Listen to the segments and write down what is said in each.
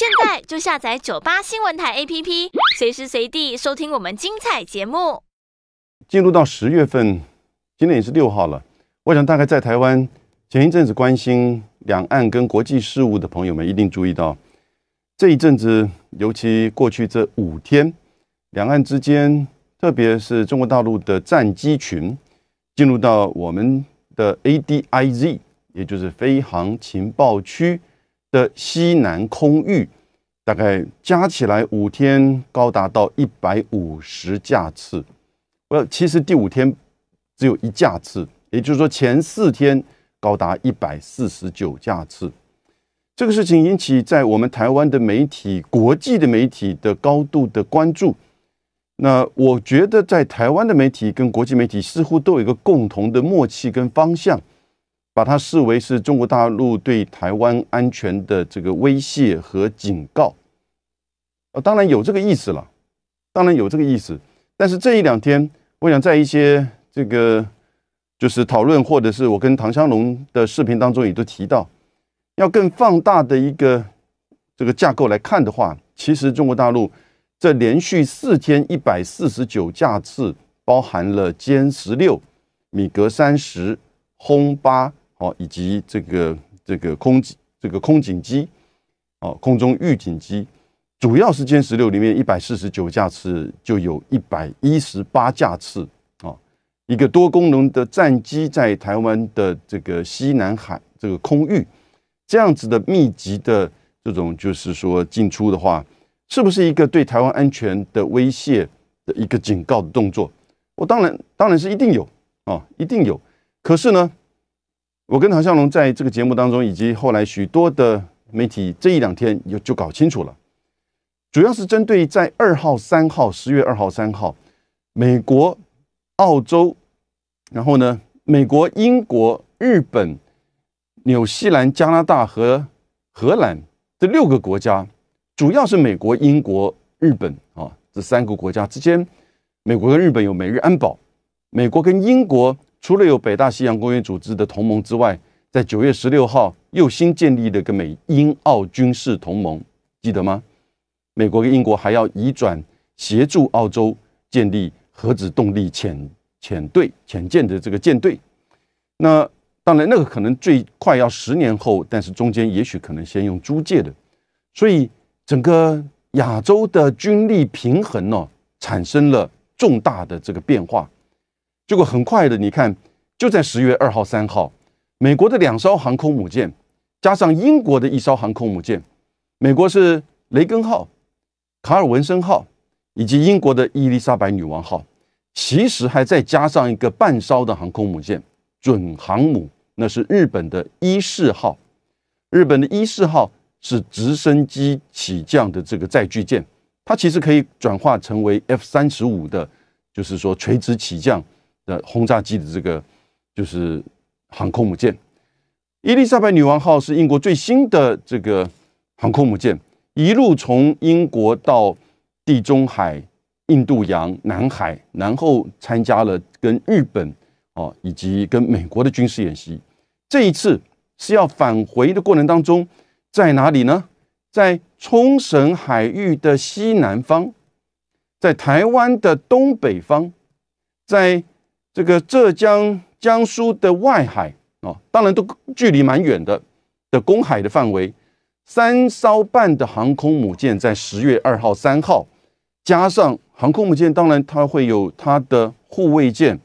现在就下载九八新闻台 APP，随时随地收听我们精彩节目。进入到十月份，今天也是六号了。我想，大概在台湾前一阵子关心两岸跟国际事务的朋友们，一定注意到这一阵子，尤其过去这五天，两岸之间，特别是中国大陆的战机群，进入到我们的 ADIZ，也就是飞航情报区。的西南空域，大概加起来五天高达到一百五十架次，我其实第五天只有一架次，也就是说前四天高达一百四十九架次。这个事情引起在我们台湾的媒体、国际的媒体的高度的关注。那我觉得在台湾的媒体跟国际媒体似乎都有一个共同的默契跟方向。把它视为是中国大陆对台湾安全的这个威胁和警告，呃，当然有这个意思了，当然有这个意思。但是这一两天，我想在一些这个就是讨论，或者是我跟唐湘龙的视频当中，也都提到，要更放大的一个这个架构来看的话，其实中国大陆这连续四天一百四十九架次，包含了歼十六、米格三十、轰八。哦，以及这个这个空这个空警机，哦，空中预警机，主要是歼十六里面一百四十九架次，就有一百一十八架次，啊，一个多功能的战机在台湾的这个西南海这个空域，这样子的密集的这种就是说进出的话，是不是一个对台湾安全的威胁的一个警告的动作？我当然当然是一定有啊，一定有，可是呢？我跟唐向龙在这个节目当中，以及后来许多的媒体，这一两天有就搞清楚了，主要是针对在二号、三号、十月二号、三号，美国、澳洲，然后呢，美国、英国、日本、纽西兰、加拿大和荷兰这六个国家，主要是美国、英国、日本啊这三个国家之间，美国跟日本有美日安保，美国跟英国。除了有北大西洋公约组织的同盟之外，在九月十六号又新建立了个美英澳军事同盟，记得吗？美国跟英国还要移转协助澳洲建立核子动力潜潜队、潜舰的这个舰队。那当然，那个可能最快要十年后，但是中间也许可能先用租借的。所以整个亚洲的军力平衡呢，产生了重大的这个变化。结果很快的，你看，就在十月二号、三号，美国的两艘航空母舰，加上英国的一艘航空母舰，美国是雷根号、卡尔文森号，以及英国的伊丽莎白女王号。其实还再加上一个半艘的航空母舰，准航母，那是日本的伊势号。日本的伊势号是直升机起降的这个载具舰，它其实可以转化成为 F 三十五的，就是说垂直起降。轰炸机的这个就是航空母舰，伊丽莎白女王号是英国最新的这个航空母舰，一路从英国到地中海、印度洋、南海，然后参加了跟日本哦以及跟美国的军事演习。这一次是要返回的过程当中，在哪里呢？在冲绳海域的西南方，在台湾的东北方，在。这个浙江、江苏的外海啊，当然都距离蛮远的，的公海的范围。三艘半的航空母舰在十月二号、三号，加上航空母舰，当然它会有它的护卫舰、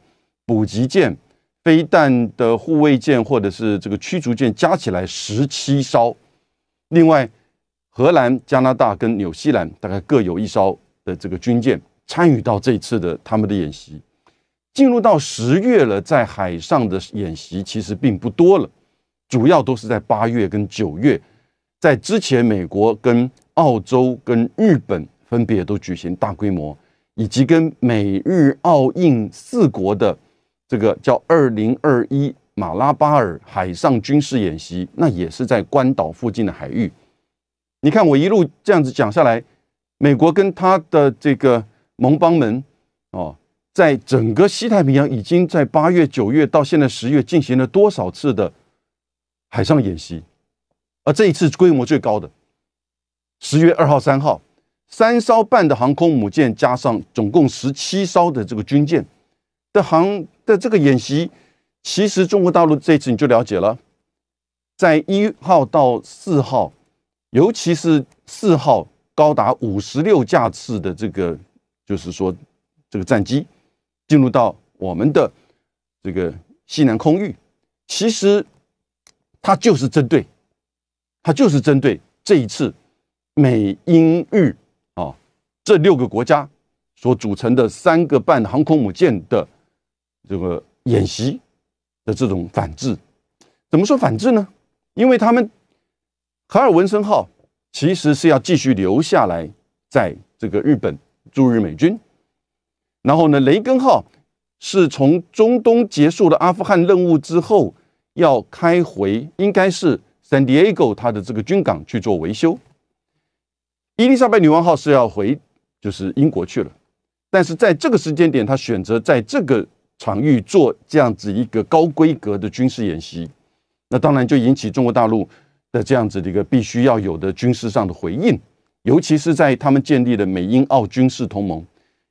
补给舰、飞弹的护卫舰或者是这个驱逐舰，加起来十七艘。另外，荷兰、加拿大跟纽西兰大概各有一艘的这个军舰参与到这次的他们的演习。进入到十月了，在海上的演习其实并不多了，主要都是在八月跟九月。在之前，美国跟澳洲跟日本分别都举行大规模，以及跟美日澳印四国的这个叫“二零二一马拉巴尔海上军事演习”，那也是在关岛附近的海域。你看，我一路这样子讲下来，美国跟他的这个盟邦们哦。在整个西太平洋，已经在八月、九月到现在十月进行了多少次的海上演习？而这一次规模最高的，十月二号、三号，三艘半的航空母舰加上总共十七艘的这个军舰的航的这个演习，其实中国大陆这次你就了解了，在一号到四号，尤其是四号高达五十六架次的这个，就是说这个战机。进入到我们的这个西南空域，其实它就是针对，它就是针对这一次美英日啊这六个国家所组成的三个半航空母舰的这个演习的这种反制。怎么说反制呢？因为他们卡尔文森号其实是要继续留下来，在这个日本驻日美军。然后呢，雷根号是从中东结束了阿富汗任务之后，要开回应该是 San Diego 它的这个军港去做维修。伊丽莎白女王号是要回就是英国去了，但是在这个时间点，他选择在这个场域做这样子一个高规格的军事演习，那当然就引起中国大陆的这样子的一个必须要有的军事上的回应，尤其是在他们建立的美英澳军事同盟。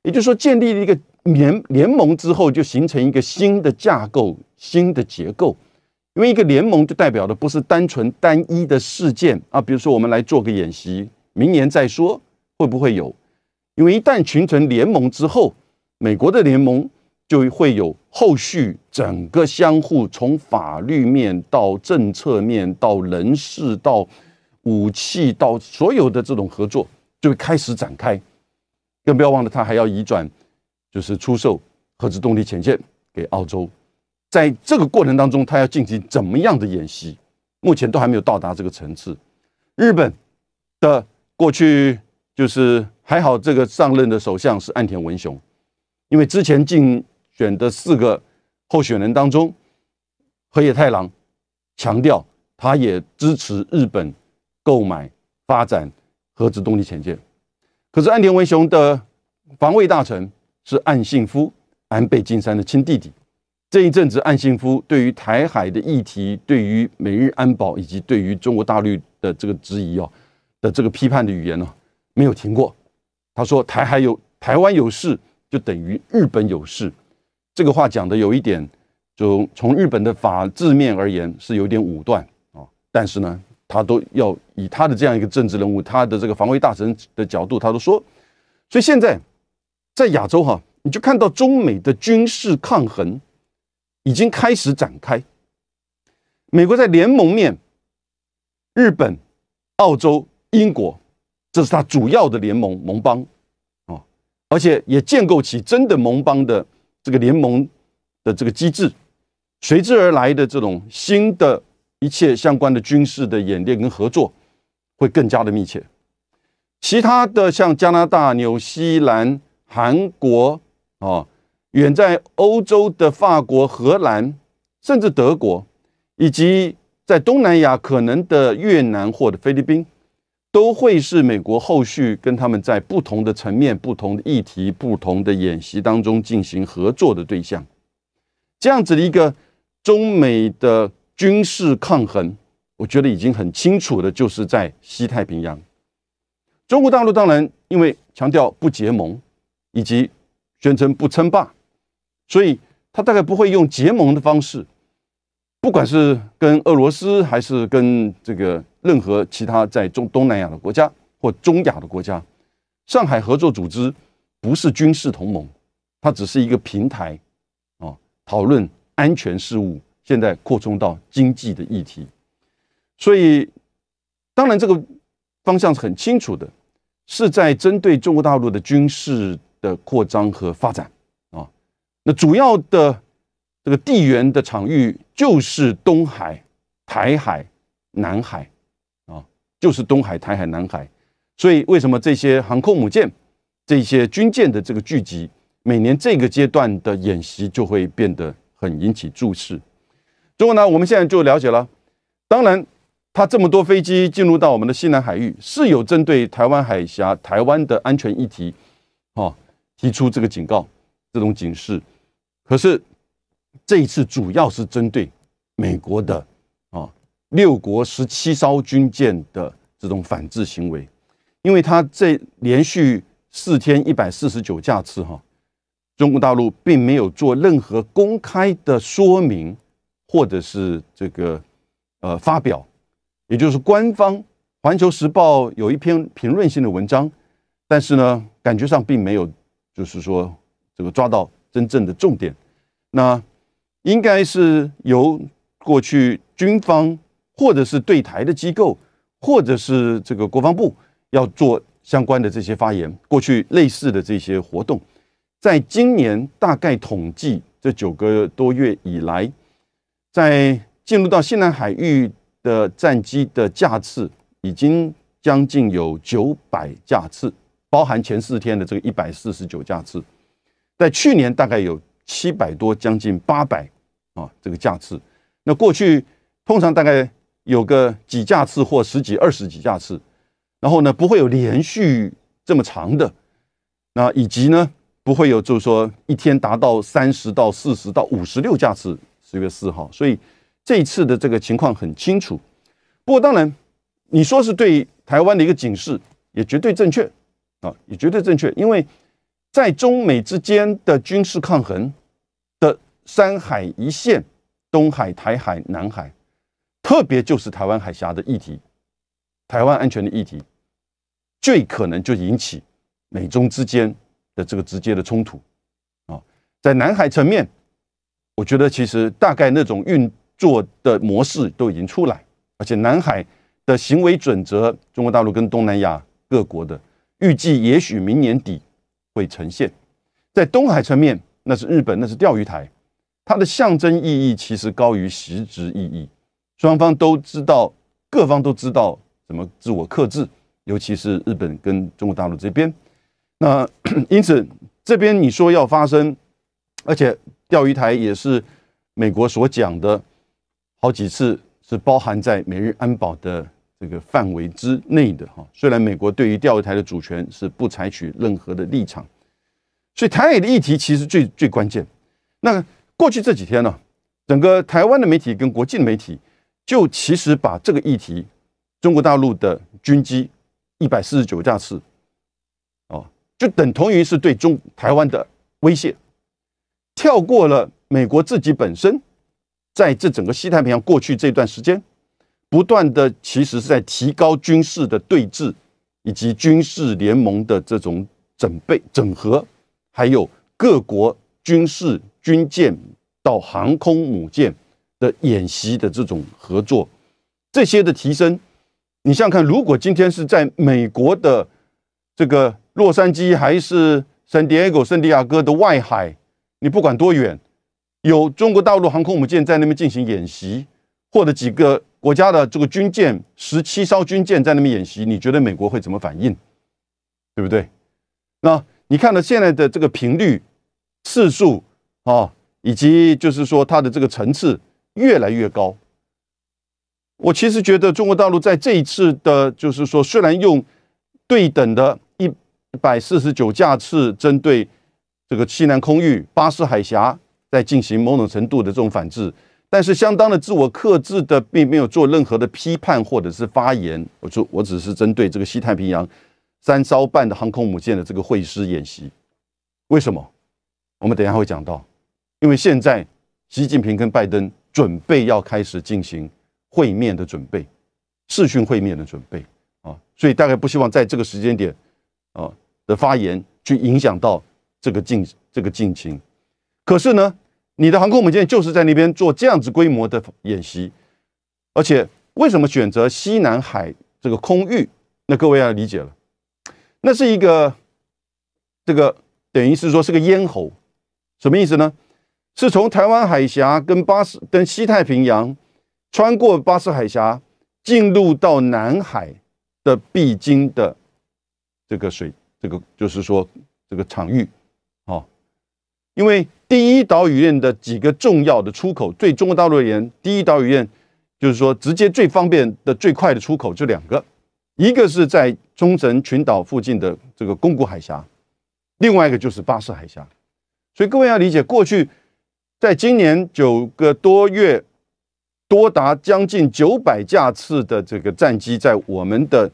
也就是说，建立了一个联联盟之后，就形成一个新的架构、新的结构。因为一个联盟就代表的不是单纯单一的事件啊，比如说我们来做个演习，明年再说会不会有？因为一旦形成联盟之后，美国的联盟就会有后续整个相互从法律面到政策面到人事到武器到所有的这种合作就会开始展开。更不要忘了，他还要移转，就是出售核子动力潜舰给澳洲。在这个过程当中，他要进行怎么样的演习？目前都还没有到达这个层次。日本的过去就是还好，这个上任的首相是岸田文雄，因为之前竞选的四个候选人当中，河野太郎强调，他也支持日本购买发展核子动力潜舰。可是岸田文雄的防卫大臣是岸信夫，安倍晋三的亲弟弟。这一阵子，岸信夫对于台海的议题、对于美日安保以及对于中国大陆的这个质疑哦的这个批判的语言呢，没有停过。他说：“台海有台湾有事，就等于日本有事。”这个话讲的有一点，就从日本的法治面而言是有点武断啊。但是呢。他都要以他的这样一个政治人物，他的这个防卫大臣的角度，他都说。所以现在在亚洲哈，你就看到中美的军事抗衡已经开始展开。美国在联盟面，日本、澳洲、英国，这是他主要的联盟盟邦啊，而且也建构起真的盟邦的这个联盟的这个机制，随之而来的这种新的。一切相关的军事的演练跟合作会更加的密切。其他的像加拿大、纽西兰、韩国啊，远在欧洲的法国、荷兰，甚至德国，以及在东南亚可能的越南或者菲律宾，都会是美国后续跟他们在不同的层面、不同的议题、不同的演习当中进行合作的对象。这样子的一个中美的。军事抗衡，我觉得已经很清楚的，就是在西太平洋。中国大陆当然因为强调不结盟，以及宣称不称霸，所以他大概不会用结盟的方式，不管是跟俄罗斯还是跟这个任何其他在中东南亚的国家或中亚的国家，上海合作组织不是军事同盟，它只是一个平台啊，讨论安全事务。现在扩充到经济的议题，所以当然这个方向是很清楚的，是在针对中国大陆的军事的扩张和发展啊。那主要的这个地缘的场域就是东海、台海、南海啊，就是东海、台海、南海。所以为什么这些航空母舰、这些军舰的这个聚集，每年这个阶段的演习就会变得很引起注视？中国呢，我们现在就了解了。当然，他这么多飞机进入到我们的西南海域，是有针对台湾海峡、台湾的安全议题，啊，提出这个警告、这种警示。可是这一次主要是针对美国的，啊，六国十七艘军舰的这种反制行为，因为他这连续四天一百四十九架次，哈，中国大陆并没有做任何公开的说明。或者是这个，呃，发表，也就是官方《环球时报》有一篇评论性的文章，但是呢，感觉上并没有，就是说这个抓到真正的重点。那应该是由过去军方，或者是对台的机构，或者是这个国防部要做相关的这些发言。过去类似的这些活动，在今年大概统计这九个多月以来。在进入到西南海域的战机的架次，已经将近有九百架次，包含前四天的这个一百四十九架次，在去年大概有七百多，将近八百啊这个架次。那过去通常大概有个几架次或十几、二十几架次，然后呢不会有连续这么长的，那以及呢不会有就是说一天达到三十到四十到五十六架次。十月四号，所以这一次的这个情况很清楚。不过当然，你说是对台湾的一个警示，也绝对正确啊，也绝对正确。因为在中美之间的军事抗衡的山海一线，东海、台海、南海，特别就是台湾海峡的议题，台湾安全的议题，最可能就引起美中之间的这个直接的冲突啊，在南海层面。我觉得其实大概那种运作的模式都已经出来，而且南海的行为准则，中国大陆跟东南亚各国的预计，也许明年底会呈现。在东海层面，那是日本，那是钓鱼台，它的象征意义其实高于实质意义。双方都知道，各方都知道怎么自我克制，尤其是日本跟中国大陆这边。那 因此这边你说要发生，而且。钓鱼台也是美国所讲的，好几次是包含在美日安保的这个范围之内的哈。虽然美国对于钓鱼台的主权是不采取任何的立场，所以台海的议题其实最最关键。那过去这几天呢，整个台湾的媒体跟国际媒体就其实把这个议题，中国大陆的军机一百四十九架次，哦，就等同于是对中台湾的威胁。跳过了美国自己本身，在这整个西太平洋过去这段时间，不断的其实是在提高军事的对峙，以及军事联盟的这种准备整合，还有各国军事军舰到航空母舰的演习的这种合作，这些的提升，你想想看，如果今天是在美国的这个洛杉矶，还是圣地亚哥，圣地亚哥的外海。你不管多远，有中国大陆航空母舰在那边进行演习，或者几个国家的这个军舰、十七艘军舰在那边演习，你觉得美国会怎么反应？对不对？那你看到现在的这个频率、次数啊，以及就是说它的这个层次越来越高，我其实觉得中国大陆在这一次的，就是说虽然用对等的一百四十九架次针对。这个西南空域、巴士海峡在进行某种程度的这种反制，但是相当的自我克制的，并没有做任何的批判或者是发言。我就，我只是针对这个西太平洋三艘半的航空母舰的这个会师演习，为什么？我们等下会讲到，因为现在习近平跟拜登准备要开始进行会面的准备，视讯会面的准备啊，所以大概不希望在这个时间点啊的发言去影响到。这个近这个近情，可是呢，你的航空母舰就是在那边做这样子规模的演习，而且为什么选择西南海这个空域？那各位要理解了，那是一个这个等于是说是个咽喉，什么意思呢？是从台湾海峡跟巴士跟西太平洋穿过巴士海峡进入到南海的必经的这个水，这个就是说这个场域。因为第一岛屿链的几个重要的出口，对中国大陆而言，第一岛屿链就是说直接最方便的、最快的出口就两个，一个是在中绳群岛附近的这个宫古海峡，另外一个就是巴士海峡。所以各位要理解，过去在今年九个多月，多达将近九百架次的这个战机，在我们的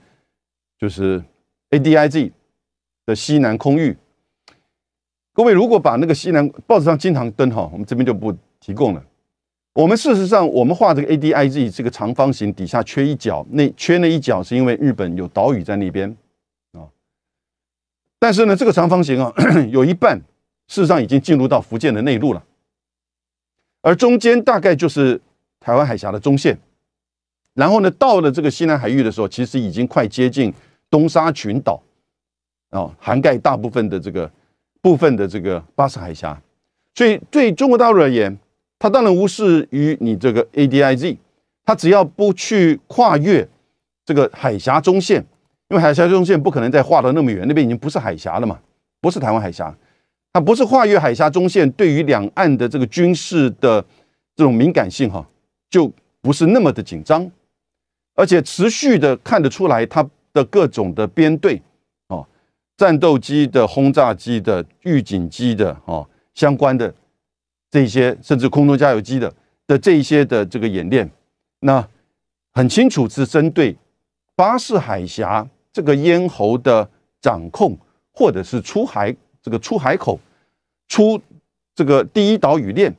就是 ADIZ 的西南空域。各位，如果把那个西南报纸上经常登哈，我们这边就不提供了。我们事实上，我们画这个 A D I Z 这个长方形，底下缺一角，那缺那一角是因为日本有岛屿在那边啊。但是呢，这个长方形啊，有一半事实上已经进入到福建的内陆了，而中间大概就是台湾海峡的中线，然后呢，到了这个西南海域的时候，其实已经快接近东沙群岛啊，涵盖大部分的这个。部分的这个巴士海峡，所以对中国大陆而言，它当然无视于你这个 A D I Z，它只要不去跨越这个海峡中线，因为海峡中线不可能再画的那么远，那边已经不是海峡了嘛，不是台湾海峡，它不是跨越海峡中线，对于两岸的这个军事的这种敏感性哈，就不是那么的紧张，而且持续的看得出来它的各种的编队。战斗机的、轰炸机的、预警机的啊，相关的这些，甚至空中加油机的的这些的这个演练，那很清楚是针对巴士海峡这个咽喉的掌控，或者是出海这个出海口、出这个第一岛屿链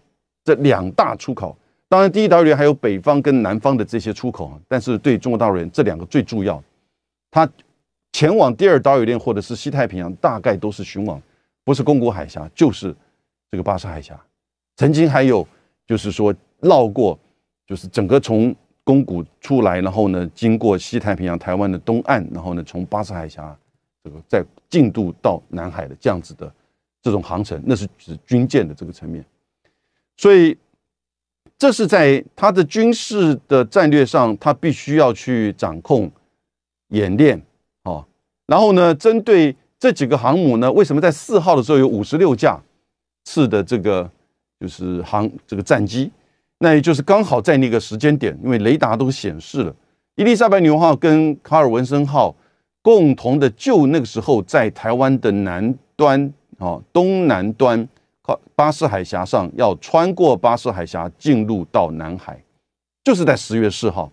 这两大出口。当然，第一岛屿还有北方跟南方的这些出口但是对中国大陆人这两个最重要，它。前往第二岛屿链或者是西太平洋，大概都是巡网，不是宫古海峡，就是这个巴士海峡。曾经还有，就是说绕过，就是整个从宫古出来，然后呢经过西太平洋台湾的东岸，然后呢从巴士海峡，这个再进渡到南海的这样子的这种航程，那是指军舰的这个层面。所以这是在它的军事的战略上，它必须要去掌控演练哦，然后呢，针对这几个航母呢，为什么在四号的时候有五十六架次的这个就是航这个战机？那也就是刚好在那个时间点，因为雷达都显示了，伊丽莎白女王号跟卡尔文森号共同的就那个时候在台湾的南端哦，东南端靠巴士海峡上要穿过巴士海峡进入到南海，就是在十月四号，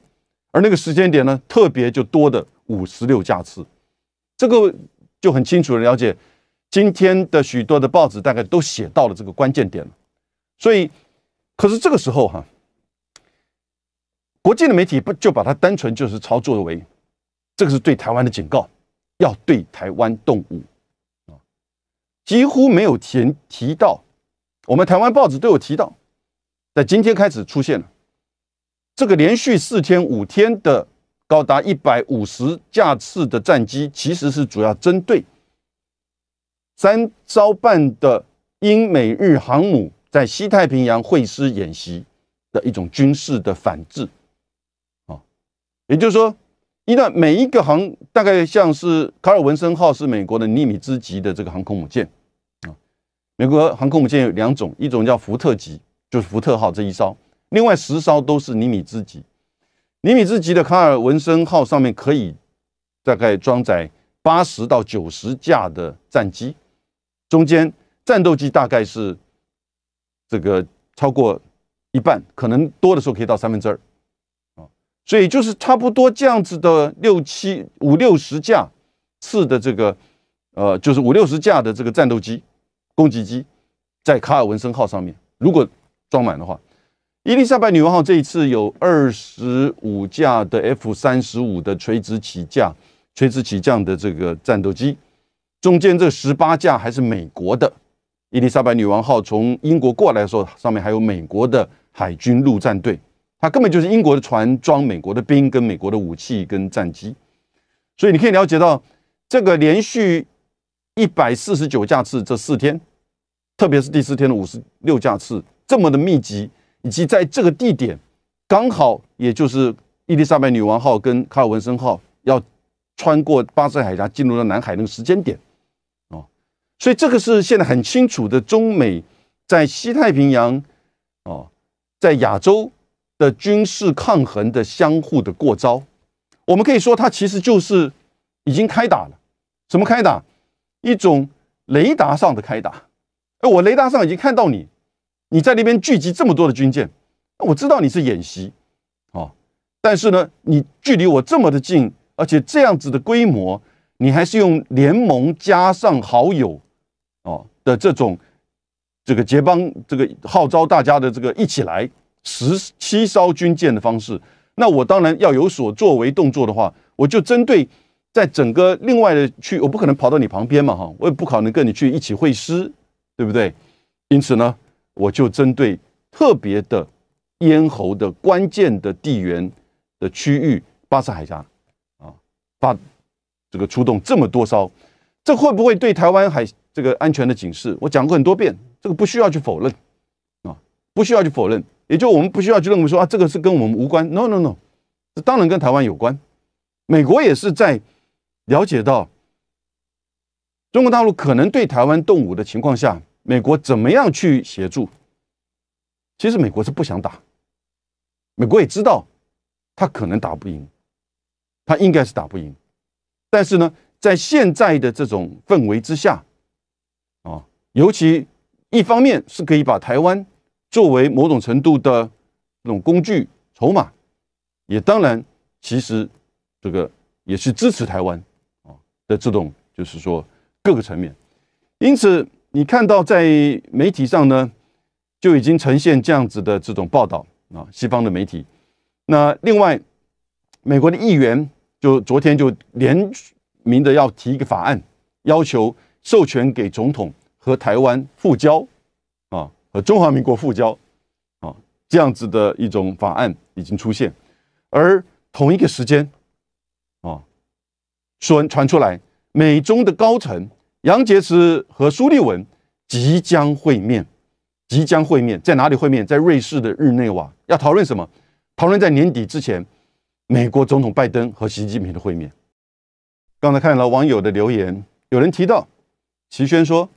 而那个时间点呢，特别就多的五十六架次。这个就很清楚的了解，今天的许多的报纸大概都写到了这个关键点了，所以，可是这个时候哈，国际的媒体不就把它单纯就是操作为，这个是对台湾的警告，要对台湾动武，啊，几乎没有提提到，我们台湾报纸都有提到，在今天开始出现了，这个连续四天五天的。高达一百五十架次的战机，其实是主要针对三招半的英美日航母在西太平洋会师演习的一种军事的反制啊，也就是说，一段每一个航大概像是卡尔文森号是美国的尼米兹级的这个航空母舰啊，美国航空母舰有两种，一种叫福特级，就是福特号这一艘，另外十艘都是尼米兹级。尼米兹级的卡尔文森号上面可以大概装载八十到九十架的战机，中间战斗机大概是这个超过一半，可能多的时候可以到三分之二，啊，所以就是差不多这样子的六七五六十架次的这个，呃，就是五六十架的这个战斗机、攻击机，在卡尔文森号上面，如果装满的话。伊丽莎白女王号这一次有二十五架的 F 三十五的垂直起降、垂直起降的这个战斗机，中间这十八架还是美国的。伊丽莎白女王号从英国过来的时候，上面还有美国的海军陆战队，它根本就是英国的船装美国的兵、跟美国的武器跟战机。所以你可以了解到，这个连续一百四十九架次这四天，特别是第四天的五十六架次这么的密集。以及在这个地点，刚好也就是伊丽莎白女王号跟卡尔文森号要穿过巴士海峡进入到南海那个时间点，啊，所以这个是现在很清楚的中美在西太平洋，哦，在亚洲的军事抗衡的相互的过招，我们可以说它其实就是已经开打了，什么开打？一种雷达上的开打，哎，我雷达上已经看到你。你在那边聚集这么多的军舰，我知道你是演习，啊，但是呢，你距离我这么的近，而且这样子的规模，你还是用联盟加上好友，哦的这种这个结帮这个号召大家的这个一起来十七艘军舰的方式，那我当然要有所作为动作的话，我就针对在整个另外的去，我不可能跑到你旁边嘛哈，我也不可能跟你去一起会师，对不对？因此呢。我就针对特别的咽喉的关键的地缘的区域，巴士海峡啊，把这个出动这么多艘，这会不会对台湾海这个安全的警示？我讲过很多遍，这个不需要去否认啊，不需要去否认，也就我们不需要去认为说啊，这个是跟我们无关。No no no，这当然跟台湾有关。美国也是在了解到中国大陆可能对台湾动武的情况下。美国怎么样去协助？其实美国是不想打，美国也知道他可能打不赢，他应该是打不赢。但是呢，在现在的这种氛围之下，啊，尤其一方面是可以把台湾作为某种程度的这种工具、筹码，也当然其实这个也是支持台湾啊的这种，就是说各个层面，因此。你看到在媒体上呢，就已经呈现这样子的这种报道啊，西方的媒体。那另外，美国的议员就昨天就联名的要提一个法案，要求授权给总统和台湾复交啊，和中华民国复交啊，这样子的一种法案已经出现。而同一个时间啊，说传出来，美中的高层。杨洁篪和苏利文即将会面，即将会面在哪里会面？在瑞士的日内瓦。要讨论什么？讨论在年底之前，美国总统拜登和习近平的会面。刚才看了网友的留言，有人提到齐宣说，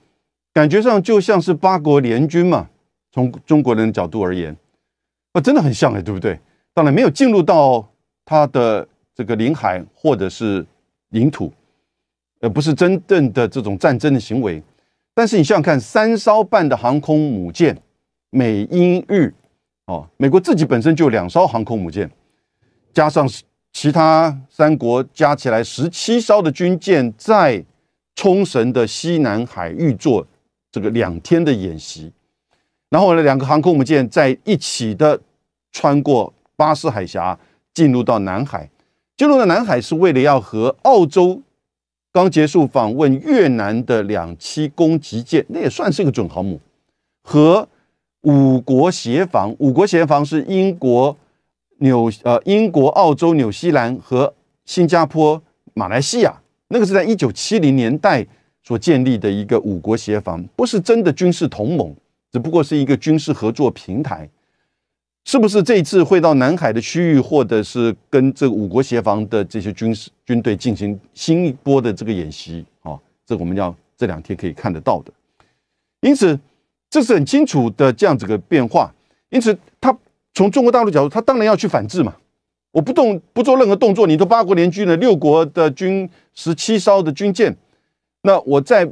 感觉上就像是八国联军嘛。从中国人角度而言，啊，真的很像哎，对不对？当然没有进入到他的这个领海或者是领土。而不是真正的这种战争的行为，但是你想想看，三艘半的航空母舰，美英日，哦，美国自己本身就两艘航空母舰，加上其他三国加起来十七艘的军舰，在冲绳的西南海域做这个两天的演习，然后呢，两个航空母舰在一起的穿过巴士海峡，进入到南海，进入到南海是为了要和澳洲。刚结束访问越南的两栖攻击舰，那也算是一个准航母。和五国协防，五国协防是英国纽呃英国、澳洲、纽西兰和新加坡、马来西亚，那个是在一九七零年代所建立的一个五国协防，不是真的军事同盟，只不过是一个军事合作平台。是不是这一次会到南海的区域，或者是跟这五国协防的这些军事军队进行新一波的这个演习啊？这我们要这两天可以看得到的。因此，这是很清楚的这样子个变化。因此，他从中国大陆角度，他当然要去反制嘛。我不动不做任何动作，你都八国联军的六国的军十七艘的军舰，那我在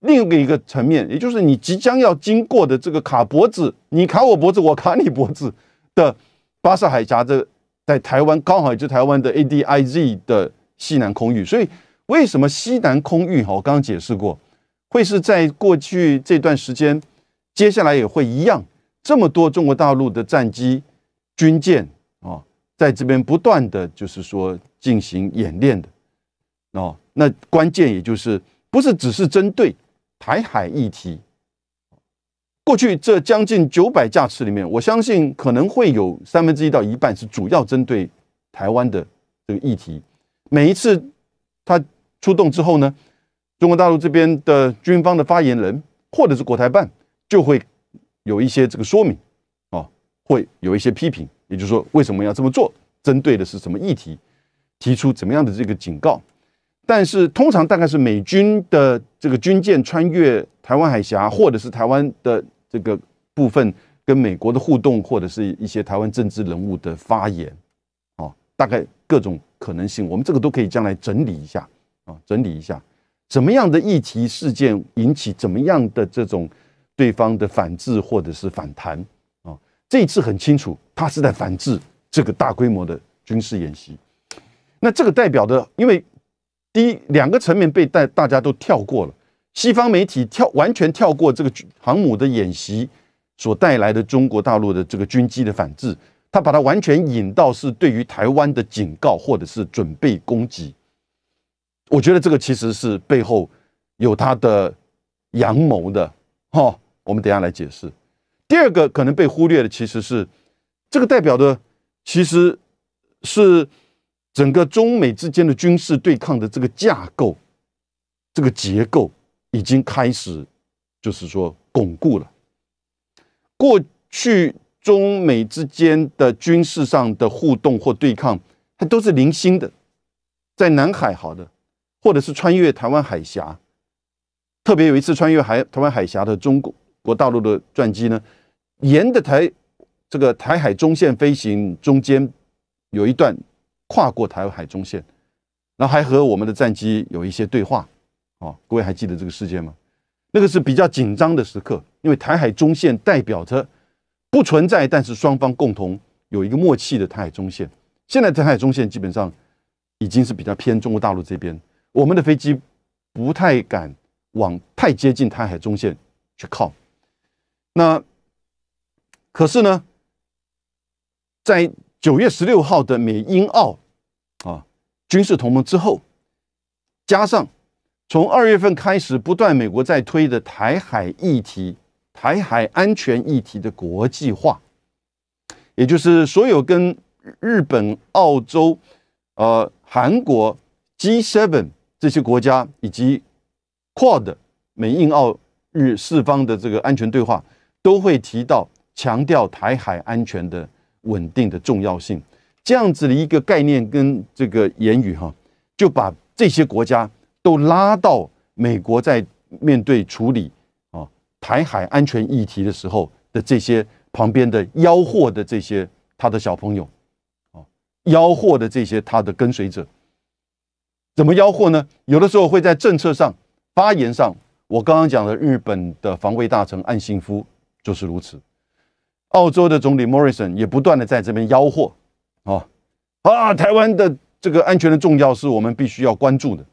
另一个一个层面，也就是你即将要经过的这个卡脖子，你卡我脖子，我卡你脖子。的巴士海峡的，在台湾刚好也就台湾的 ADIZ 的西南空域，所以为什么西南空域哈？我刚刚解释过，会是在过去这段时间，接下来也会一样，这么多中国大陆的战机、军舰啊，在这边不断的，就是说进行演练的，哦，那关键也就是不是只是针对台海议题。过去这将近九百架次里面，我相信可能会有三分之一到一半是主要针对台湾的这个议题。每一次他出动之后呢，中国大陆这边的军方的发言人或者是国台办就会有一些这个说明，哦，会有一些批评，也就是说为什么要这么做，针对的是什么议题，提出怎么样的这个警告。但是通常大概是美军的这个军舰穿越台湾海峡，或者是台湾的。这个部分跟美国的互动，或者是一些台湾政治人物的发言，哦，大概各种可能性，我们这个都可以将来整理一下，啊，整理一下，怎么样的议题事件引起怎么样的这种对方的反制或者是反弹，啊，这一次很清楚，他是在反制这个大规模的军事演习，那这个代表的，因为第一两个层面被大大家都跳过了。西方媒体跳完全跳过这个航母的演习所带来的中国大陆的这个军机的反制，他把它完全引到是对于台湾的警告或者是准备攻击。我觉得这个其实是背后有他的阳谋的，哈。我们等下来解释。第二个可能被忽略的其实是这个代表的，其实是整个中美之间的军事对抗的这个架构、这个结构。已经开始，就是说巩固了。过去中美之间的军事上的互动或对抗，它都是零星的，在南海好的，或者是穿越台湾海峡。特别有一次穿越海台湾海峡的中国大陆的战机呢，沿着台这个台海中线飞行，中间有一段跨过台湾海中线，然后还和我们的战机有一些对话。哦，各位还记得这个事件吗？那个是比较紧张的时刻，因为台海中线代表着不存在，但是双方共同有一个默契的台海中线。现在台海中线基本上已经是比较偏中国大陆这边，我们的飞机不太敢往太接近台海中线去靠。那可是呢，在九月十六号的美英澳啊军事同盟之后，加上。从二月份开始，不断美国在推的台海议题、台海安全议题的国际化，也就是所有跟日本、澳洲、呃、韩国、G7 这些国家，以及扩的美印澳日四方的这个安全对话，都会提到强调台海安全的稳定的重要性，这样子的一个概念跟这个言语哈，就把这些国家。都拉到美国，在面对处理啊台海安全议题的时候的这些旁边的吆喝的这些他的小朋友，啊吆喝的这些他的跟随者，怎么吆喝呢？有的时候会在政策上、发言上，我刚刚讲的日本的防卫大臣岸信夫就是如此，澳洲的总理 Morison 也不断的在这边吆喝，啊啊，台湾的这个安全的重要是我们必须要关注的。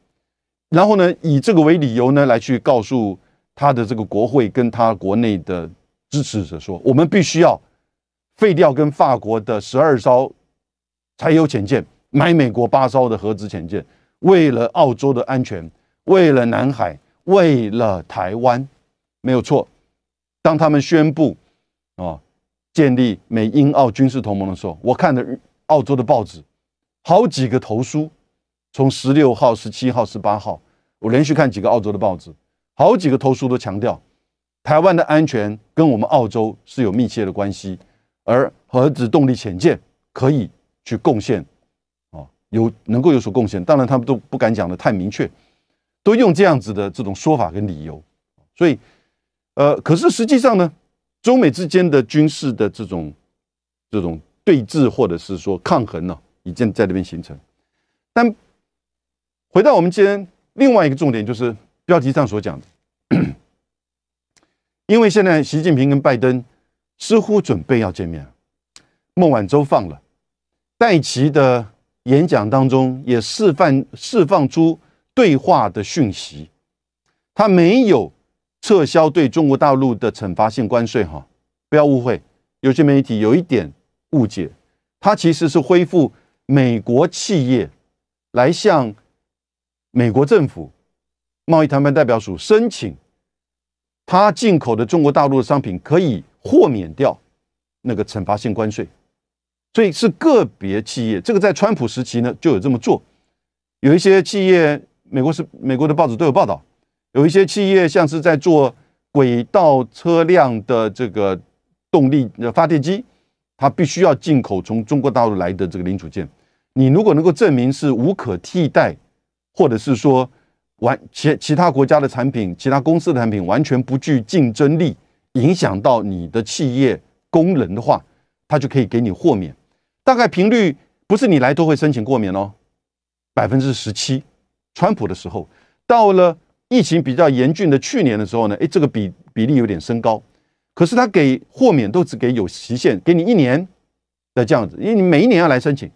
然后呢，以这个为理由呢，来去告诉他的这个国会跟他国内的支持者说，我们必须要废掉跟法国的十二艘柴油潜舰，买美国八艘的核子潜舰，为了澳洲的安全，为了南海，为了台湾，没有错。当他们宣布啊，建立美英澳军事同盟的时候，我看了澳洲的报纸，好几个头书。从十六号、十七号、十八号，我连续看几个澳洲的报纸，好几个投述都强调，台湾的安全跟我们澳洲是有密切的关系，而核子动力潜舰可以去贡献，啊，有能够有所贡献。当然他们都不敢讲的太明确，都用这样子的这种说法跟理由。所以，呃，可是实际上呢，中美之间的军事的这种这种对峙或者是说抗衡呢，已经在这边形成，但。回到我们今天另外一个重点，就是标题上所讲的，因为现在习近平跟拜登似乎准备要见面，孟晚舟放了，戴奇的演讲当中也示范释放出对话的讯息，他没有撤销对中国大陆的惩罚性关税，哈，不要误会，有些媒体有一点误解，他其实是恢复美国企业来向。美国政府贸易谈判代表署申请，他进口的中国大陆的商品可以豁免掉那个惩罚性关税，所以是个别企业。这个在川普时期呢就有这么做，有一些企业，美国是美国的报纸都有报道，有一些企业像是在做轨道车辆的这个动力的发电机，它必须要进口从中国大陆来的这个零组件。你如果能够证明是无可替代，或者是说，完其其他国家的产品、其他公司的产品完全不具竞争力，影响到你的企业功能的话，他就可以给你豁免。大概频率不是你来都会申请豁免哦，百分之十七。川普的时候，到了疫情比较严峻的去年的时候呢，哎，这个比比例有点升高。可是他给豁免都只给有期限，给你一年的这样子，因为你每一年要来申请。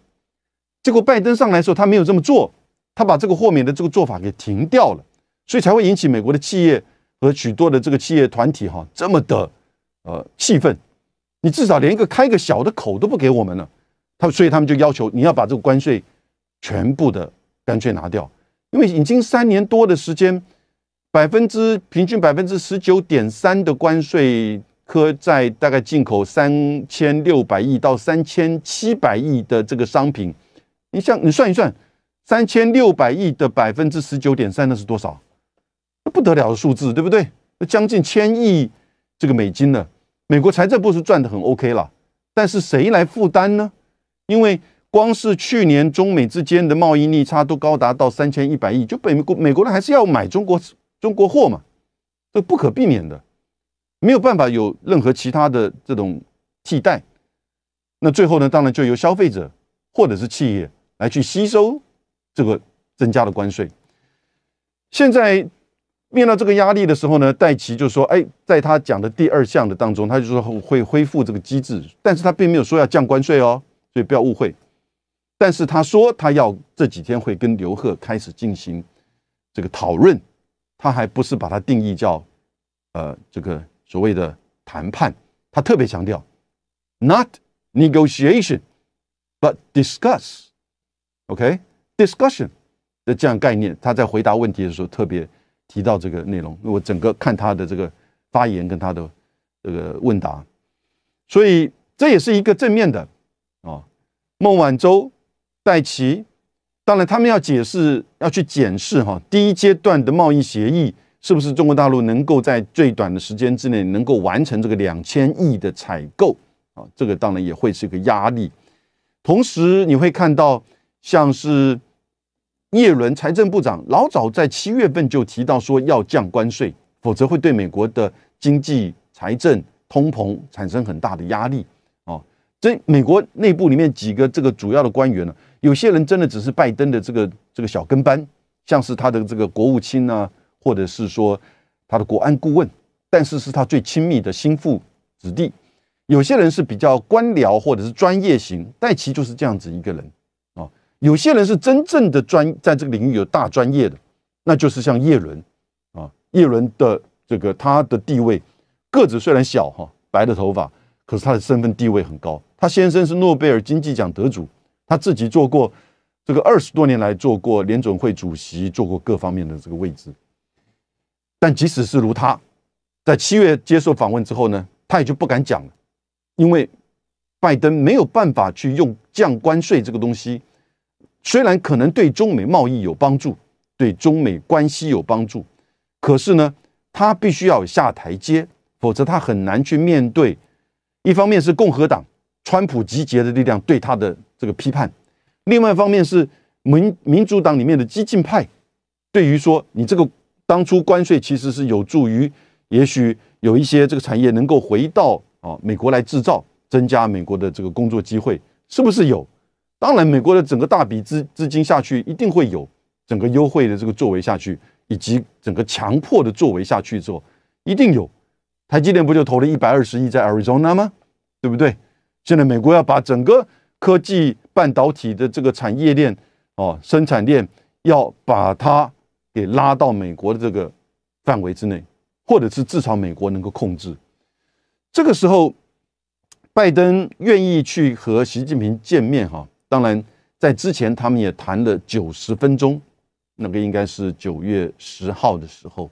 结果拜登上来的时候，他没有这么做。他把这个豁免的这个做法给停掉了，所以才会引起美国的企业和许多的这个企业团体哈这么的呃气愤。你至少连一个开个小的口都不给我们了，他所以他们就要求你要把这个关税全部的干脆拿掉，因为已经三年多的时间，百分之平均百分之十九点三的关税科在大概进口三千六百亿到三千七百亿的这个商品，你像你算一算。三千六百亿的百分之十九点三，那是多少？那不得了的数字，对不对？那将近千亿这个美金呢？美国财政部是赚的很 OK 了，但是谁来负担呢？因为光是去年中美之间的贸易逆差都高达到三千一百亿，就美国美国人还是要买中国中国货嘛，这不可避免的，没有办法有任何其他的这种替代。那最后呢，当然就由消费者或者是企业来去吸收。这个增加了关税。现在面到这个压力的时候呢，戴奇就说：“哎，在他讲的第二项的当中，他就说会恢复这个机制，但是他并没有说要降关税哦，所以不要误会。但是他说他要这几天会跟刘鹤开始进行这个讨论，他还不是把它定义叫呃这个所谓的谈判，他特别强调，not negotiation but discuss，OK。” discussion 的这样概念，他在回答问题的时候特别提到这个内容。我整个看他的这个发言跟他的这个问答，所以这也是一个正面的啊。孟晚舟、戴奇，当然他们要解释、要去检视哈，第一阶段的贸易协议是不是中国大陆能够在最短的时间之内能够完成这个两千亿的采购啊？这个当然也会是一个压力。同时你会看到像是。耶伦财政部长老早在七月份就提到说要降关税，否则会对美国的经济、财政、通膨产生很大的压力。哦，这美国内部里面几个这个主要的官员呢，有些人真的只是拜登的这个这个小跟班，像是他的这个国务卿啊，或者是说他的国安顾问，但是是他最亲密的心腹子弟。有些人是比较官僚或者是专业型，戴奇就是这样子一个人。有些人是真正的专在这个领域有大专业的，那就是像叶伦，啊，叶伦的这个他的地位，个子虽然小哈，白的头发，可是他的身份地位很高。他先生是诺贝尔经济奖得主，他自己做过这个二十多年来做过联准会主席，做过各方面的这个位置。但即使是如他，在七月接受访问之后呢，他也就不敢讲了，因为拜登没有办法去用降关税这个东西。虽然可能对中美贸易有帮助，对中美关系有帮助，可是呢，他必须要下台阶，否则他很难去面对。一方面是共和党川普集结的力量对他的这个批判，另外一方面是民民主党里面的激进派，对于说你这个当初关税其实是有助于，也许有一些这个产业能够回到啊美国来制造，增加美国的这个工作机会，是不是有？当然，美国的整个大笔资资金下去，一定会有整个优惠的这个作为下去，以及整个强迫的作为下去之后，一定有。台积电不就投了一百二十亿在 Arizona 吗？对不对？现在美国要把整个科技半导体的这个产业链哦，生产链要把它给拉到美国的这个范围之内，或者是至少美国能够控制。这个时候，拜登愿意去和习近平见面，哈。当然，在之前他们也谈了九十分钟，那个应该是九月十号的时候。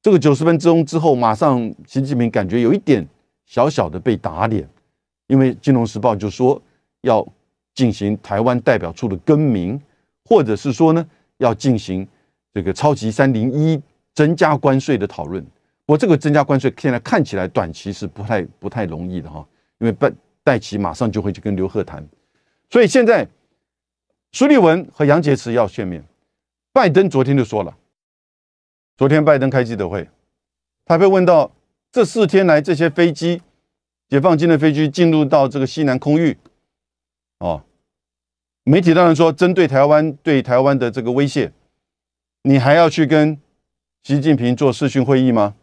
这个九十分钟之后，马上习近平感觉有一点小小的被打脸，因为《金融时报》就说要进行台湾代表处的更名，或者是说呢要进行这个“超级三零一”增加关税的讨论。不过，这个增加关税现在看起来短期是不太不太容易的哈，因为拜戴琦马上就会去跟刘鹤谈。所以现在，苏利文和杨洁篪要见面。拜登昨天就说了，昨天拜登开记者会，他被问到这四天来这些飞机，解放军的飞机进入到这个西南空域，哦，媒体当然说针对台湾对台湾的这个威胁，你还要去跟习近平做视讯会议吗？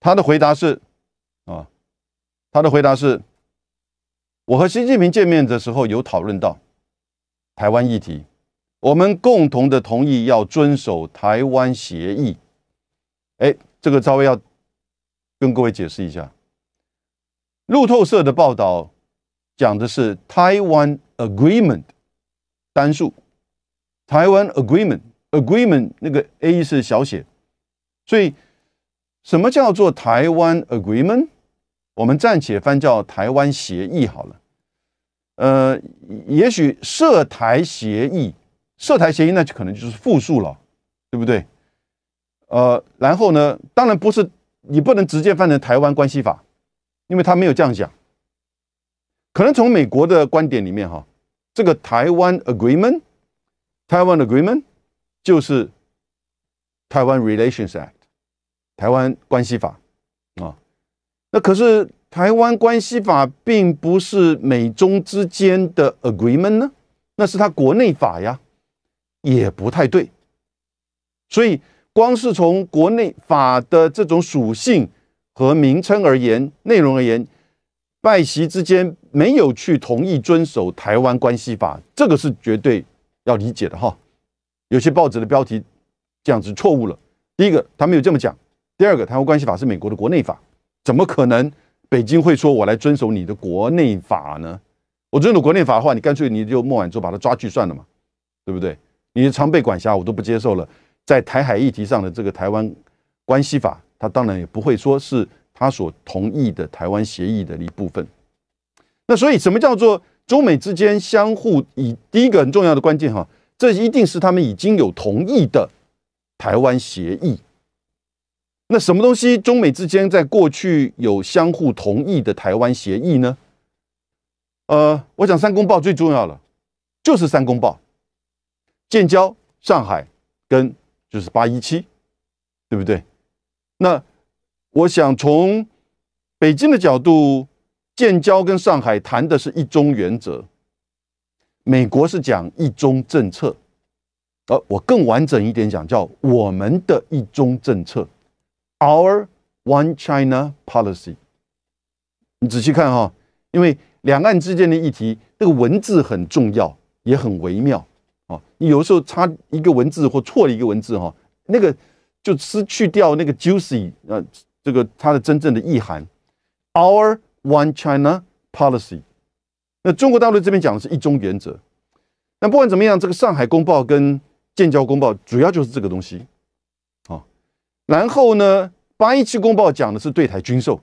他的回答是，啊，他的回答是。我和习近平见面的时候，有讨论到台湾议题，我们共同的同意要遵守《台湾协议》。哎，这个稍微要跟各位解释一下。路透社的报道讲的是《台湾 Agreement 单数，《台湾 Agreement Agreement 那个 A 是小写，所以什么叫做《台湾 Agreement？我们暂且翻叫“台湾协议”好了，呃，也许“涉台协议”、“涉台协议”那就可能就是复数了，对不对？呃，然后呢，当然不是，你不能直接翻成“台湾关系法”，因为他没有这样讲。可能从美国的观点里面，哈，这个“台湾 agreement”、“台湾 agreement” 就是“台湾 relations act”、“台湾关系法”。那可是台湾关系法并不是美中之间的 agreement 呢？那是他国内法呀，也不太对。所以光是从国内法的这种属性和名称而言，内容而言，拜习之间没有去同意遵守台湾关系法，这个是绝对要理解的哈。有些报纸的标题这样子错误了。第一个，他没有这么讲；第二个，台湾关系法是美国的国内法。怎么可能北京会说“我来遵守你的国内法呢”？我遵守国内法的话，你干脆你就孟晚舟把他抓去算了嘛，对不对？你的常备管辖我都不接受了。在台海议题上的这个台湾关系法，他当然也不会说是他所同意的台湾协议的一部分。那所以什么叫做中美之间相互以第一个很重要的关键哈？这一定是他们已经有同意的台湾协议。那什么东西中美之间在过去有相互同意的台湾协议呢？呃，我想三公报最重要了，就是三公报，建交、上海跟就是八一七，对不对？那我想从北京的角度，建交跟上海谈的是一中原则，美国是讲一中政策，而我更完整一点讲，叫我们的一中政策。Our One China Policy，你仔细看哈，因为两岸之间的议题，这个文字很重要，也很微妙啊。有时候差一个文字或错了一个文字哈，那个就失去掉那个 juicy 啊，这个它的真正的意涵。Our One China Policy，那中国大陆这边讲的是一中原则，那不管怎么样，这个上海公报跟建交公报主要就是这个东西。然后呢，《八一七公报》讲的是对台军售，《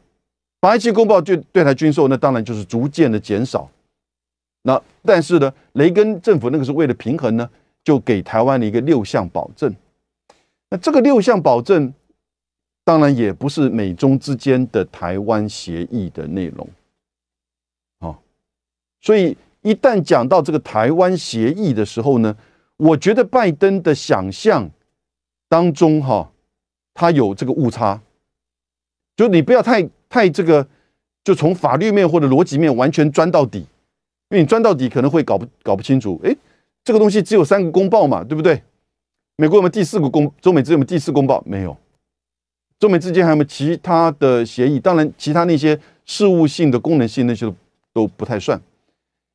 八一七公报》就对台军售，那当然就是逐渐的减少。那但是呢，雷根政府那个是为了平衡呢，就给台湾的一个六项保证。那这个六项保证，当然也不是美中之间的台湾协议的内容。好，所以一旦讲到这个台湾协议的时候呢，我觉得拜登的想象当中，哈。它有这个误差，就你不要太太这个，就从法律面或者逻辑面完全钻到底，因为你钻到底可能会搞不搞不清楚。哎，这个东西只有三个公报嘛，对不对？美国有没有第四个公？中美之间有第四公报没有？中美之间还有没有其他的协议？当然，其他那些事务性的、功能性那些都都不太算，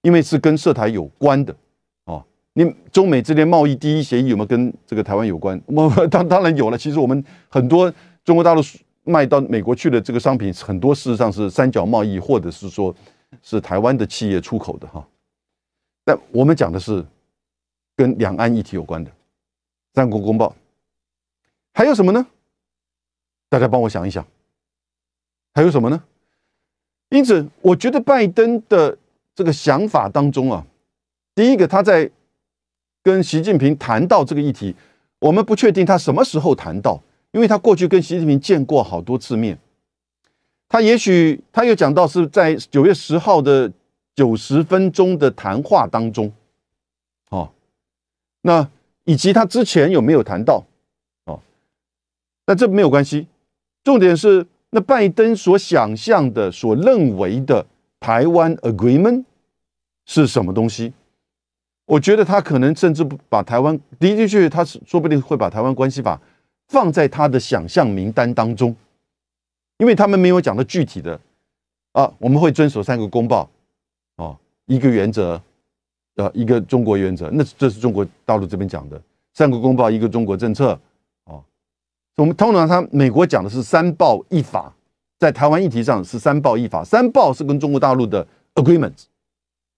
因为是跟涉台有关的。你中美之间贸易第一协议有没有跟这个台湾有关？我 当当然有了。其实我们很多中国大陆卖到美国去的这个商品，很多事实上是三角贸易，或者是说是台湾的企业出口的哈。但我们讲的是跟两岸议题有关的《三国公报》。还有什么呢？大家帮我想一想，还有什么呢？因此，我觉得拜登的这个想法当中啊，第一个，他在跟习近平谈到这个议题，我们不确定他什么时候谈到，因为他过去跟习近平见过好多次面，他也许他又讲到是在九月十号的九十分钟的谈话当中，哦，那以及他之前有没有谈到，哦，那这没有关系，重点是那拜登所想象的、所认为的台湾 agreement 是什么东西？我觉得他可能甚至不把台湾的的确，确，他是说不定会把台湾关系法放在他的想象名单当中，因为他们没有讲到具体的啊，我们会遵守三个公报，哦，一个原则，呃，一个中国原则，那这是中国大陆这边讲的三个公报，一个中国政策，哦，我们通常他美国讲的是三报一法，在台湾议题上是三报一法，三报是跟中国大陆的 agreement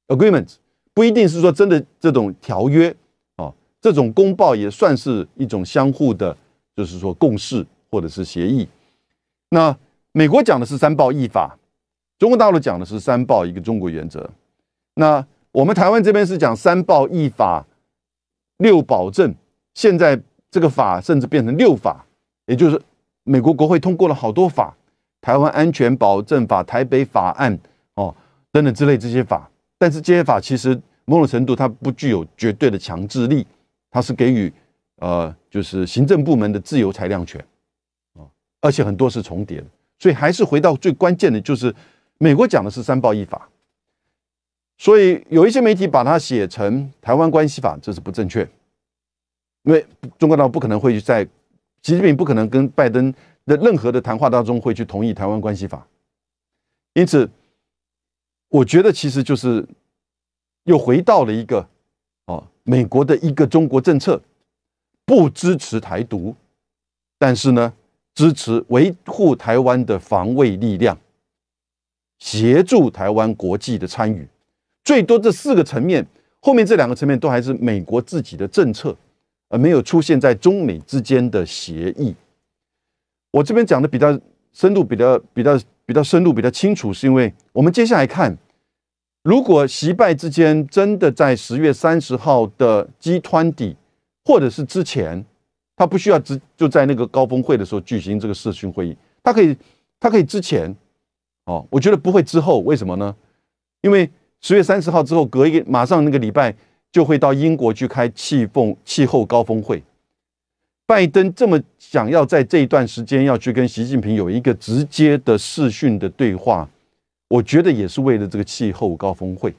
agreement。不一定是说真的，这种条约啊，这种公报也算是一种相互的，就是说共识或者是协议。那美国讲的是三报一法，中国大陆讲的是三报一个中国原则。那我们台湾这边是讲三报一法六保证，现在这个法甚至变成六法，也就是美国国会通过了好多法，台湾安全保证法、台北法案哦等等之类这些法，但是这些法其实。某种程度，它不具有绝对的强制力，它是给予呃，就是行政部门的自由裁量权啊，而且很多是重叠的，所以还是回到最关键的就是，美国讲的是三报一法，所以有一些媒体把它写成台湾关系法，这是不正确，因为中国大陆不可能会在习近平不可能跟拜登的任何的谈话当中会去同意台湾关系法，因此，我觉得其实就是。又回到了一个，啊，美国的一个中国政策，不支持台独，但是呢，支持维护台湾的防卫力量，协助台湾国际的参与，最多这四个层面，后面这两个层面都还是美国自己的政策，而没有出现在中美之间的协议。我这边讲的比较深入，比较比较比较深入，比较清楚，是因为我们接下来看。如果习拜之间真的在十月三十号的基团底，或者是之前，他不需要直就在那个高峰会的时候举行这个视讯会议，他可以，他可以之前，哦，我觉得不会之后，为什么呢？因为十月三十号之后，隔一个马上那个礼拜就会到英国去开气奉气候高峰会，拜登这么想要在这一段时间要去跟习近平有一个直接的视讯的对话。我觉得也是为了这个气候高峰会，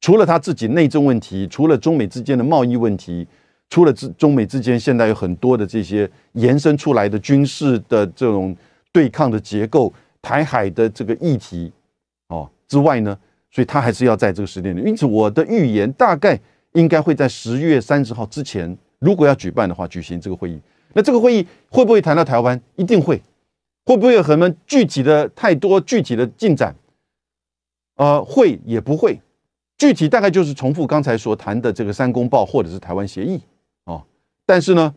除了他自己内政问题，除了中美之间的贸易问题，除了中中美之间现在有很多的这些延伸出来的军事的这种对抗的结构，台海的这个议题，哦之外呢，所以他还是要在这个时间里。因此，我的预言大概应该会在十月三十号之前，如果要举办的话，举行这个会议。那这个会议会不会谈到台湾？一定会。会不会有什么具体的太多具体的进展？呃，会也不会，具体大概就是重复刚才所谈的这个三公报或者是台湾协议啊。但是呢，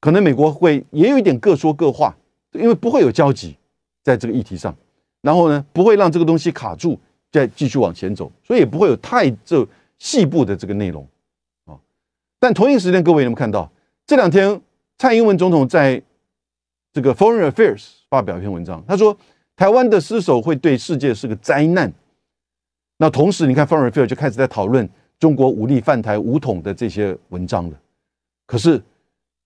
可能美国会也有一点各说各话，因为不会有交集在这个议题上，然后呢，不会让这个东西卡住再继续往前走，所以也不会有太这细部的这个内容啊。但同一时间，各位有没有看到这两天蔡英文总统在这个 Foreign Affairs？发表一篇文章，他说台湾的失守会对世界是个灾难。那同时，你看《方瑞菲尔就开始在讨论中国武力犯台、武统的这些文章了。可是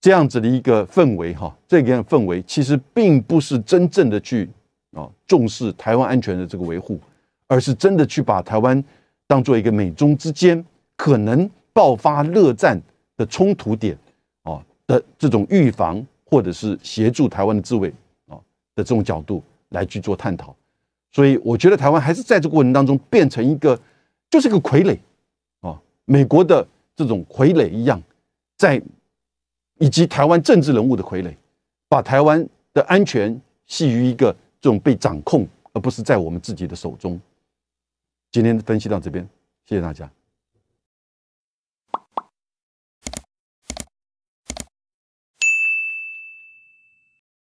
这样子的一个氛围，哈，这样氛围其实并不是真正的去啊重视台湾安全的这个维护，而是真的去把台湾当做一个美中之间可能爆发热战的冲突点，哦的这种预防或者是协助台湾的自卫。的这种角度来去做探讨，所以我觉得台湾还是在这过程当中变成一个就是个傀儡啊，美国的这种傀儡一样，在以及台湾政治人物的傀儡，把台湾的安全系于一个这种被掌控，而不是在我们自己的手中。今天分析到这边，谢谢大家。